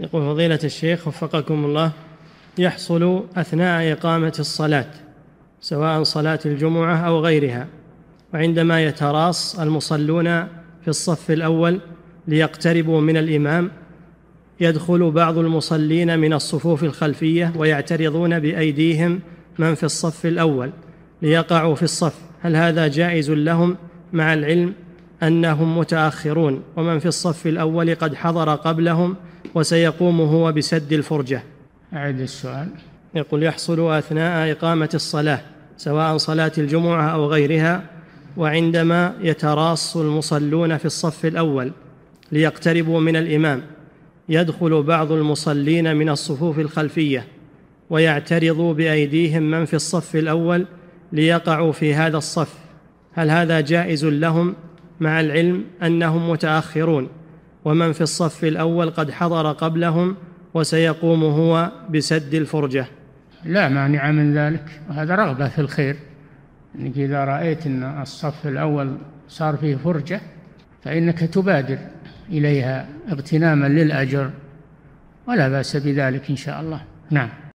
يقول فضيلة الشيخ وفقكم الله يحصل أثناء إقامة الصلاة سواء صلاة الجمعة أو غيرها وعندما يتراص المصلون في الصف الأول ليقتربوا من الإمام يدخل بعض المصلين من الصفوف الخلفية ويعترضون بأيديهم من في الصف الأول ليقعوا في الصف هل هذا جائز لهم مع العلم انهم متاخرون ومن في الصف الاول قد حضر قبلهم وسيقوم هو بسد الفرجه اعد السؤال يقول يحصل اثناء اقامه الصلاه سواء صلاه الجمعه او غيرها وعندما يتراص المصلون في الصف الاول ليقتربوا من الامام يدخل بعض المصلين من الصفوف الخلفيه ويعترض بايديهم من في الصف الاول ليقعوا في هذا الصف هل هذا جائز لهم مع العلم انهم متاخرون ومن في الصف الاول قد حضر قبلهم وسيقوم هو بسد الفرجه لا مانع من ذلك وهذا رغبه في الخير انك اذا رايت ان الصف الاول صار فيه فرجه فانك تبادر اليها اغتناما للاجر ولا باس بذلك ان شاء الله نعم